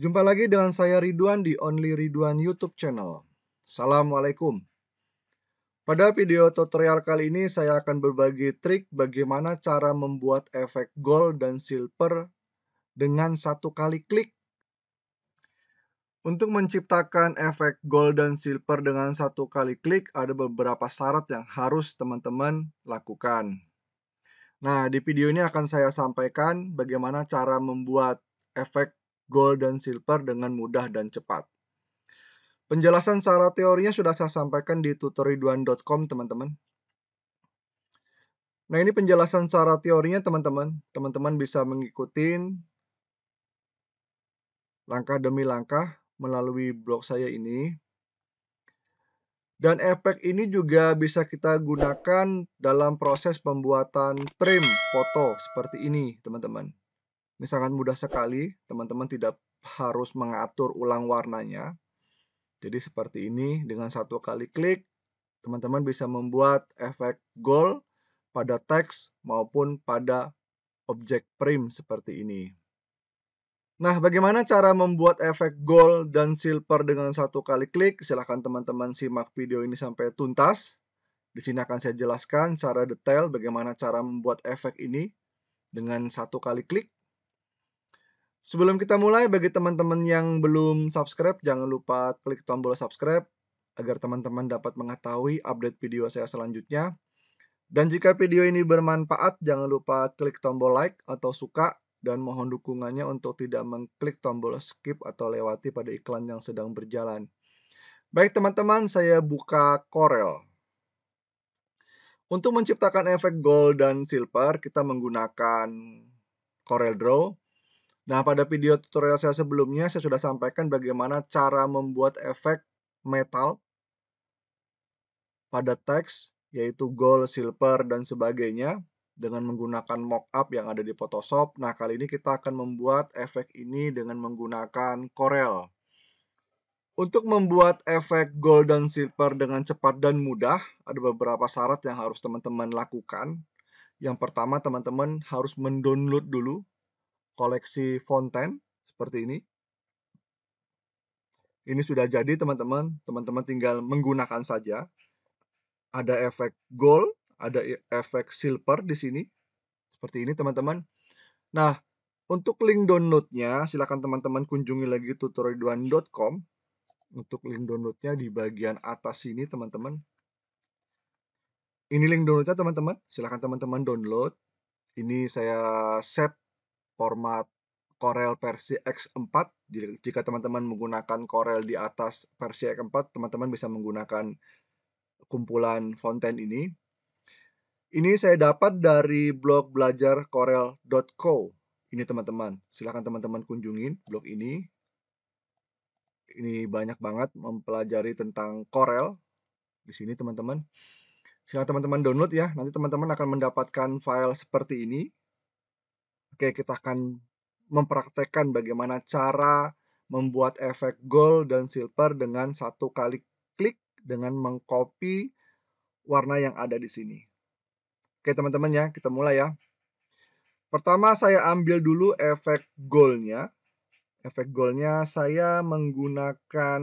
Jumpa lagi dengan saya Ridwan di Only Ridwan YouTube channel. Assalamualaikum. Pada video tutorial kali ini saya akan berbagi trik bagaimana cara membuat efek gold dan silver dengan satu kali klik. Untuk menciptakan efek gold dan silver dengan satu kali klik ada beberapa syarat yang harus teman-teman lakukan. Nah, di video ini akan saya sampaikan bagaimana cara membuat efek gold dan silver dengan mudah dan cepat. Penjelasan secara teorinya sudah saya sampaikan di tutorial.com teman-teman. Nah ini penjelasan secara teorinya teman-teman. Teman-teman bisa mengikuti langkah demi langkah melalui blog saya ini. Dan efek ini juga bisa kita gunakan dalam proses pembuatan frame foto seperti ini, teman-teman. Misalkan mudah sekali, teman-teman tidak harus mengatur ulang warnanya. Jadi seperti ini, dengan satu kali klik, teman-teman bisa membuat efek goal pada teks maupun pada objek prim seperti ini. Nah, bagaimana cara membuat efek gold dan silver dengan satu kali klik? Silahkan teman-teman simak video ini sampai tuntas. Di sini akan saya jelaskan secara detail bagaimana cara membuat efek ini dengan satu kali klik. Sebelum kita mulai, bagi teman-teman yang belum subscribe, jangan lupa klik tombol subscribe agar teman-teman dapat mengetahui update video saya selanjutnya. Dan jika video ini bermanfaat, jangan lupa klik tombol like atau suka dan mohon dukungannya untuk tidak mengklik tombol skip atau lewati pada iklan yang sedang berjalan. Baik teman-teman, saya buka Corel. Untuk menciptakan efek gold dan silver, kita menggunakan Corel Draw Nah, pada video tutorial saya sebelumnya, saya sudah sampaikan bagaimana cara membuat efek metal pada teks, yaitu gold, silver, dan sebagainya dengan menggunakan mockup yang ada di Photoshop. Nah, kali ini kita akan membuat efek ini dengan menggunakan Corel. Untuk membuat efek gold dan silver dengan cepat dan mudah, ada beberapa syarat yang harus teman-teman lakukan. Yang pertama, teman-teman harus mendownload dulu koleksi fonten seperti ini. Ini sudah jadi teman-teman, teman-teman tinggal menggunakan saja. Ada efek gold, ada e-, efek silver di sini. Seperti ini teman-teman. Nah, untuk link downloadnya silakan teman-teman kunjungi lagi tutorial Untuk link downloadnya di bagian atas sini teman-teman. Ini link downloadnya teman-teman. silakan teman-teman download. Ini saya save format Corel versi X4. Jika teman-teman menggunakan Corel di atas versi X4, teman-teman bisa menggunakan kumpulan fonten ini. Ini saya dapat dari blog belajar corel.co. Ini teman-teman, silahkan teman-teman kunjungin blog ini. Ini banyak banget mempelajari tentang Corel. Di sini teman-teman. Silahkan teman-teman download ya. Nanti teman-teman akan mendapatkan file seperti ini. Oke, kita akan mempraktekkan bagaimana cara membuat efek gold dan silver dengan satu kali klik dengan mengcopy warna yang ada di sini. Oke teman-teman ya, kita mulai ya. Pertama saya ambil dulu efek goldnya. Efek goldnya saya menggunakan,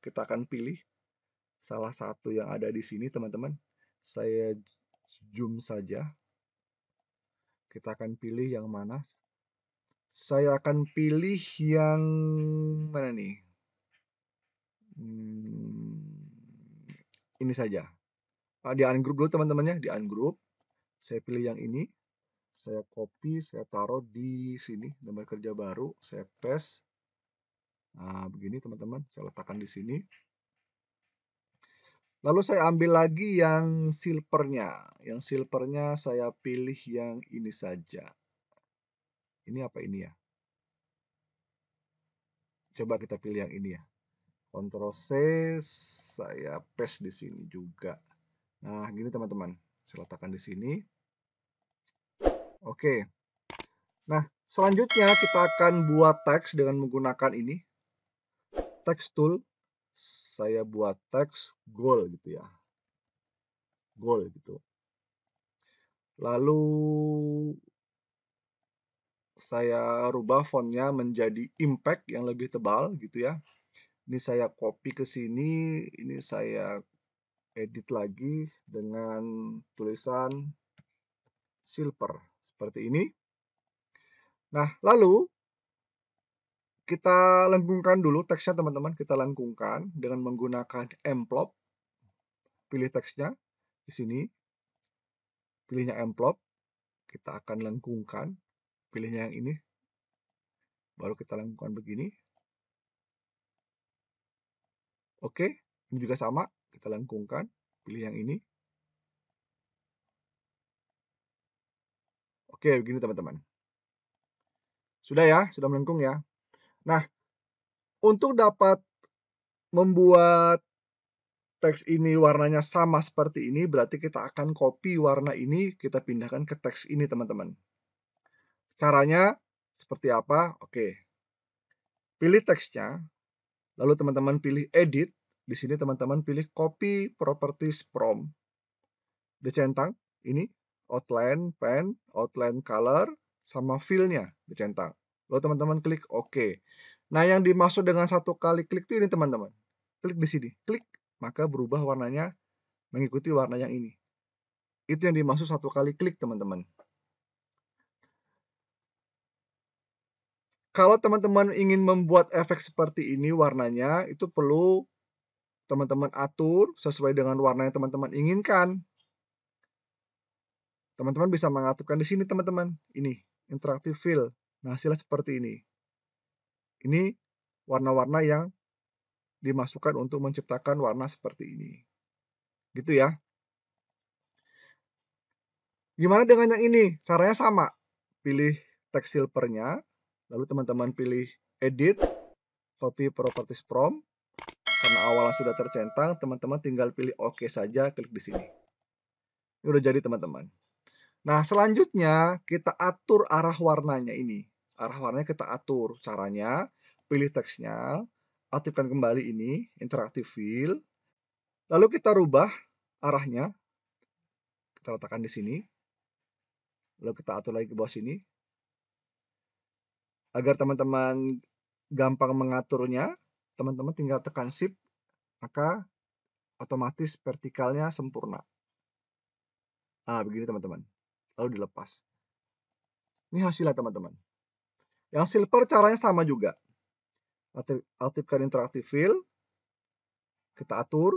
kita akan pilih salah satu yang ada di sini teman-teman. Saya zoom saja. Kita akan pilih yang mana? Saya akan pilih yang mana nih? Hmm, ini saja. Ah, di ungroup dulu teman-temannya, di ungroup. Saya pilih yang ini. Saya copy, saya taruh di sini, nomor kerja baru, saya paste. Nah, begini teman-teman, saya letakkan di sini. Lalu saya ambil lagi yang silvernya. Yang silvernya saya pilih yang ini saja. Ini apa ini ya? Coba kita pilih yang ini ya. Ctrl C, saya paste di sini juga. Nah, gini teman-teman. Saya letakkan di sini. Oke. Nah, selanjutnya kita akan buat teks dengan menggunakan ini. Text tool saya buat teks goal gitu ya. Goal gitu. Lalu saya rubah fontnya menjadi impact yang lebih tebal gitu ya. Ini saya copy ke sini, ini saya edit lagi dengan tulisan silver seperti ini. Nah, lalu kita lengkungkan dulu teksnya teman-teman, kita lengkungkan dengan menggunakan envelope. Pilih teksnya di sini. Pilihnya envelope. Kita akan lengkungkan. Pilihnya yang ini. Baru kita lengkungkan begini. Oke, ini juga sama. Kita lengkungkan. Pilih yang ini. Oke, begini teman-teman. Sudah ya, sudah melengkung ya. Nah, untuk dapat membuat teks ini warnanya sama seperti ini, berarti kita akan copy warna ini, kita pindahkan ke teks ini, teman-teman. Caranya seperti apa? Oke. Pilih teksnya, lalu teman-teman pilih edit. Di sini teman-teman pilih copy properties from. Dicentang, ini outline pen, outline color, sama fill-nya dicentang. Lalu teman-teman klik OK. Nah, yang dimaksud dengan satu kali klik itu ini teman-teman. Klik di sini, klik, maka berubah warnanya mengikuti warna yang ini. Itu yang dimaksud satu kali klik, teman-teman. Kalau teman-teman ingin membuat efek seperti ini warnanya, itu perlu teman-teman atur sesuai dengan warna yang teman-teman inginkan. Teman-teman bisa mengaturkan di sini, teman-teman. Ini, interactive fill. Nah, hasilnya seperti ini. Ini warna-warna yang dimasukkan untuk menciptakan warna seperti ini. Gitu ya. Gimana dengan yang ini? Caranya sama. Pilih Text silvernya, lalu teman-teman pilih edit, copy properties from. Karena awalnya sudah tercentang, teman-teman tinggal pilih OK saja, klik di sini. Ini udah jadi teman-teman. Nah, selanjutnya kita atur arah warnanya ini arah warnanya kita atur. Caranya, pilih teksnya, aktifkan kembali ini, interaktif fill. Lalu kita rubah arahnya. Kita letakkan di sini. Lalu kita atur lagi ke bawah sini. Agar teman-teman gampang mengaturnya, teman-teman tinggal tekan shift, maka otomatis vertikalnya sempurna. ah begini teman-teman. Lalu dilepas. Ini hasilnya teman-teman. Yang silver caranya sama juga. aktifkan interaktif fill. Kita atur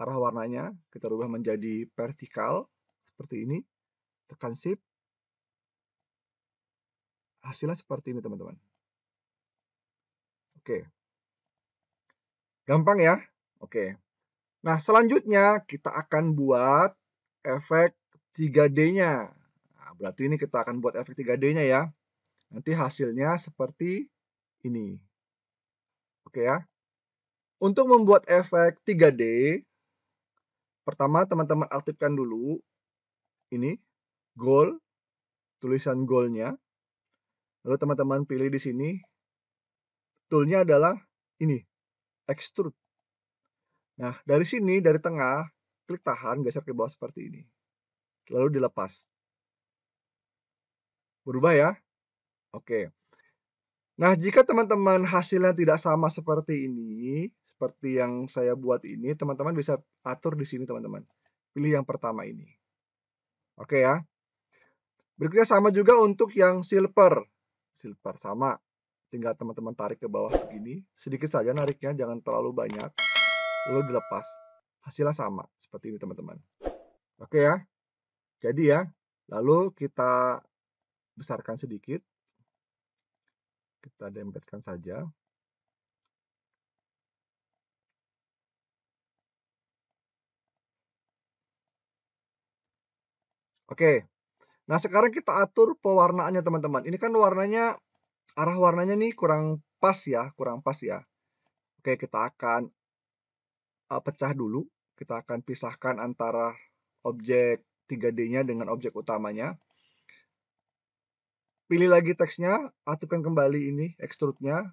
arah warnanya. Kita rubah menjadi vertikal. Seperti ini. Tekan shift. Hasilnya seperti ini teman-teman. Oke. Gampang ya? Oke. Nah selanjutnya kita akan buat efek 3D-nya. Nah, berarti ini kita akan buat efek 3D-nya ya. Nanti hasilnya seperti ini. Oke ya. Untuk membuat efek 3D, pertama teman-teman aktifkan dulu ini goal, tulisan goalnya. Lalu teman-teman pilih di sini, toolnya adalah ini, extrude. Nah, dari sini, dari tengah, klik tahan, geser ke bawah seperti ini. Lalu dilepas. Berubah ya, Oke. Nah, jika teman-teman hasilnya tidak sama seperti ini, seperti yang saya buat ini, teman-teman bisa atur di sini, teman-teman. Pilih yang pertama ini. Oke ya. Berikutnya sama juga untuk yang silver. Silver sama. Tinggal teman-teman tarik ke bawah begini. Sedikit saja nariknya, jangan terlalu banyak. Lalu dilepas. Hasilnya sama. Seperti ini, teman-teman. Oke ya. Jadi ya. Lalu kita besarkan sedikit kita dempetkan saja Oke. Nah, sekarang kita atur pewarnaannya, teman-teman. Ini kan warnanya, arah warnanya nih kurang pas ya, kurang pas ya. Oke, kita akan uh, pecah dulu. Kita akan pisahkan antara objek 3D-nya dengan objek utamanya pilih lagi teksnya, aktifkan kembali ini extrude-nya.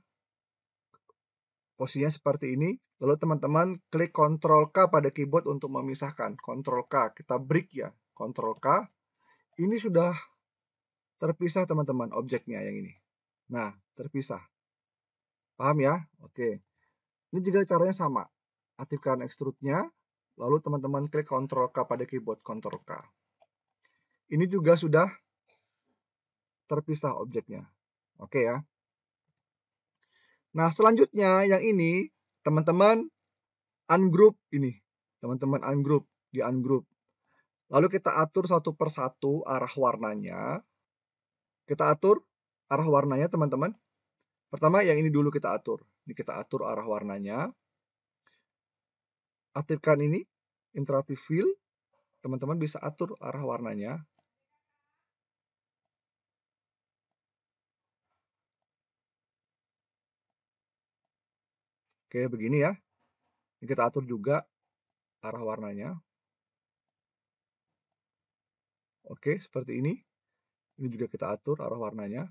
Posisinya seperti ini. Lalu teman-teman klik Ctrl K pada keyboard untuk memisahkan. Ctrl K, kita break ya. Ctrl K. Ini sudah terpisah teman-teman objeknya yang ini. Nah, terpisah. Paham ya? Oke. Ini juga caranya sama. Aktifkan extrude-nya, lalu teman-teman klik Ctrl K pada keyboard Ctrl K. Ini juga sudah terpisah objeknya. Oke ya. Nah, selanjutnya yang ini teman-teman ungroup ini. Teman-teman ungroup, di ungroup. Lalu kita atur satu persatu arah warnanya. Kita atur arah warnanya teman-teman. Pertama yang ini dulu kita atur. Ini kita atur arah warnanya. Aktifkan ini, interactive fill. Teman-teman bisa atur arah warnanya. Oke, begini ya. Ini kita atur juga arah warnanya. Oke, seperti ini. Ini juga kita atur arah warnanya.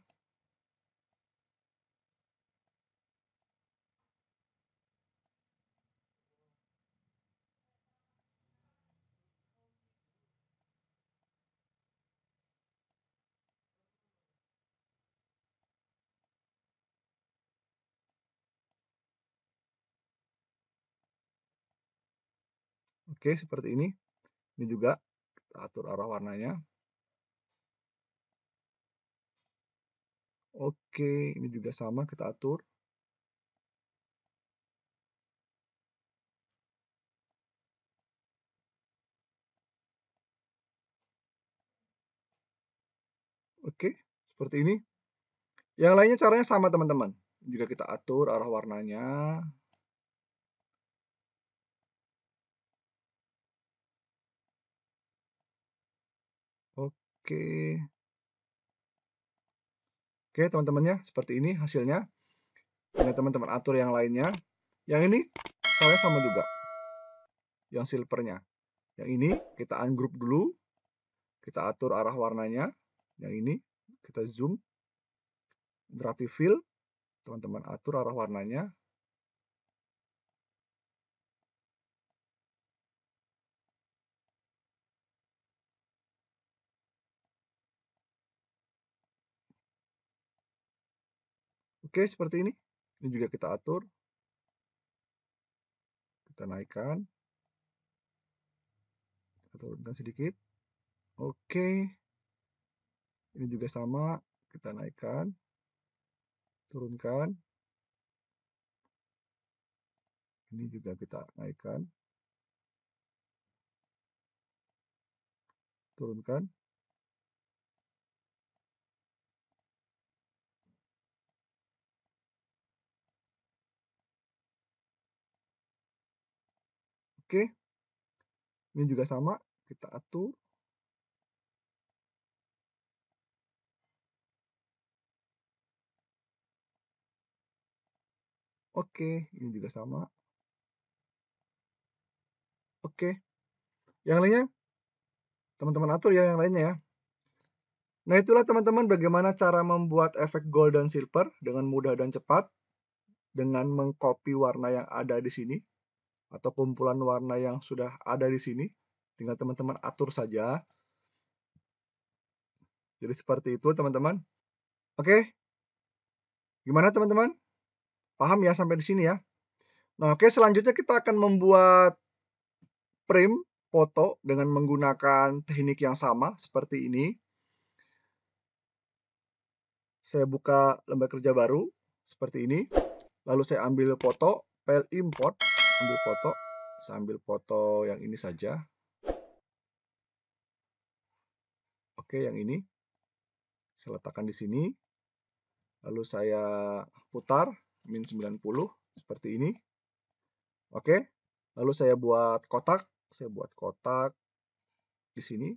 Oke, seperti ini. Ini juga kita atur arah warnanya. Oke, ini juga sama kita atur. Oke, seperti ini. Yang lainnya caranya sama teman-teman. Juga kita atur arah warnanya, Oke. Oke, teman-teman ya, seperti ini hasilnya. Nah, teman-teman atur yang lainnya. Yang ini kalian sama juga. Yang silvernya. Yang ini kita ungroup dulu. Kita atur arah warnanya. Yang ini kita zoom. Berarti fill. Teman-teman atur arah warnanya. Oke, seperti ini. Ini juga kita atur. Kita naikkan. Kita turunkan sedikit. Oke. Ini juga sama. Kita naikkan. Turunkan. Ini juga kita naikkan. Turunkan. Oke. Ini juga sama, kita atur. Oke, ini juga sama. Oke. Yang lainnya teman-teman atur ya yang lainnya ya. Nah, itulah teman-teman bagaimana cara membuat efek gold dan silver dengan mudah dan cepat dengan mengcopy warna yang ada di sini atau kumpulan warna yang sudah ada di sini. Tinggal teman-teman atur saja. Jadi seperti itu teman-teman. Oke. Gimana teman-teman? Paham ya sampai di sini ya? Nah, oke selanjutnya kita akan membuat frame foto dengan menggunakan teknik yang sama seperti ini. Saya buka lembar kerja baru seperti ini. Lalu saya ambil foto, file import ambil foto sambil foto yang ini saja oke yang ini saya letakkan di sini lalu saya putar min 90 seperti ini oke lalu saya buat kotak saya buat kotak di sini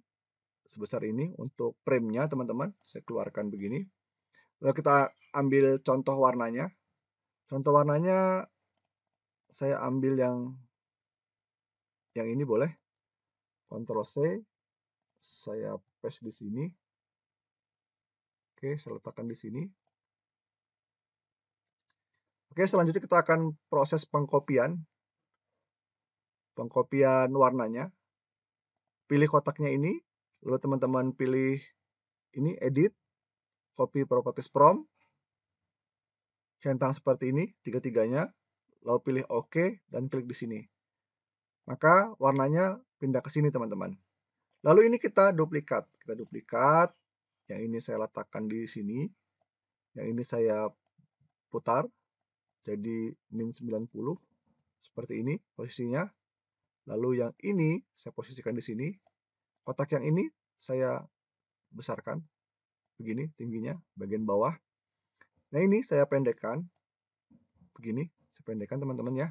sebesar ini untuk frame-nya teman-teman saya keluarkan begini lalu kita ambil contoh warnanya contoh warnanya saya ambil yang yang ini boleh. Ctrl C, saya paste di sini. Oke, saya letakkan di sini. Oke, selanjutnya kita akan proses pengkopian. Pengkopian warnanya. Pilih kotaknya ini, lalu teman-teman pilih ini edit, copy properties prompt. Centang seperti ini, tiga-tiganya lalu pilih OK dan klik di sini. Maka warnanya pindah ke sini teman-teman. Lalu ini kita duplikat. Kita duplikat. Yang ini saya letakkan di sini. Yang ini saya putar. Jadi min 90. Seperti ini posisinya. Lalu yang ini saya posisikan di sini. Kotak yang ini saya besarkan. Begini tingginya bagian bawah. Nah ini saya pendekkan. Begini Sependekan teman-teman ya.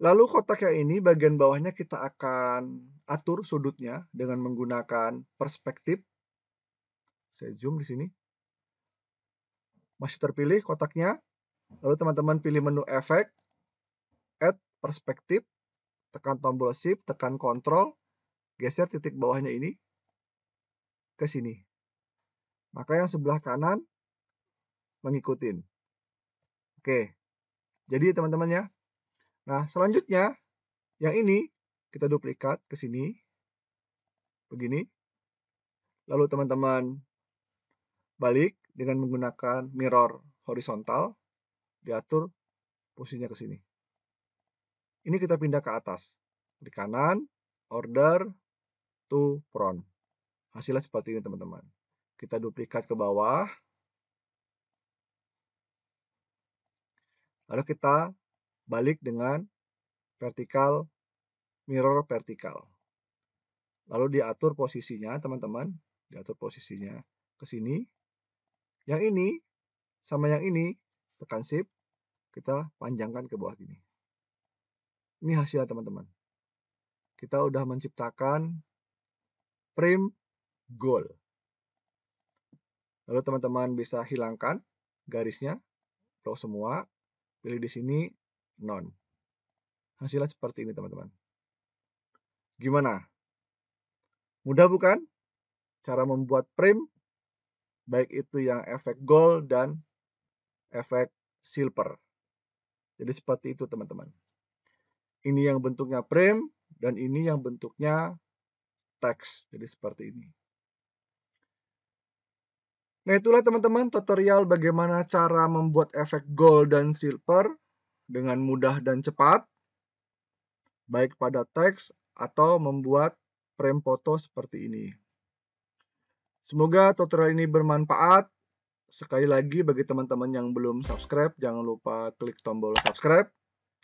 Lalu kotak yang ini bagian bawahnya kita akan atur sudutnya dengan menggunakan perspektif. Saya zoom di sini. Masih terpilih kotaknya. Lalu teman-teman pilih menu efek, add perspektif, tekan tombol shift, tekan control, geser titik bawahnya ini ke sini. Maka yang sebelah kanan mengikutin. Oke. Jadi ya teman-teman ya. Nah, selanjutnya yang ini kita duplikat ke sini. Begini. Lalu teman-teman balik dengan menggunakan mirror horizontal diatur posisinya ke sini. Ini kita pindah ke atas. Di kanan, order to front. Hasilnya seperti ini teman-teman. Kita duplikat ke bawah. Lalu kita balik dengan vertikal mirror vertikal. Lalu diatur posisinya, teman-teman. Diatur posisinya ke sini. Yang ini sama yang ini, tekan shift, kita panjangkan ke bawah gini. Ini hasilnya, teman-teman. Kita udah menciptakan frame goal. Lalu teman-teman bisa hilangkan garisnya, flow semua, pilih di sini non. Hasilnya seperti ini, teman-teman. Gimana? Mudah bukan? Cara membuat frame, baik itu yang efek gold dan efek silver. Jadi seperti itu, teman-teman. Ini yang bentuknya frame, dan ini yang bentuknya teks. Jadi seperti ini. Nah itulah teman-teman tutorial bagaimana cara membuat efek gold dan silver dengan mudah dan cepat. Baik pada teks atau membuat frame foto seperti ini. Semoga tutorial ini bermanfaat. Sekali lagi bagi teman-teman yang belum subscribe, jangan lupa klik tombol subscribe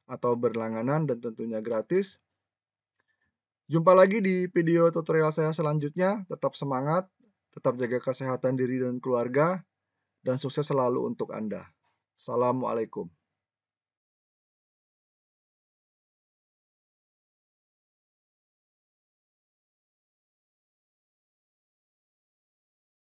atau berlangganan dan tentunya gratis. Jumpa lagi di video tutorial saya selanjutnya. Tetap semangat, tetap jaga kesehatan diri dan keluarga, dan sukses selalu untuk Anda. Assalamualaikum.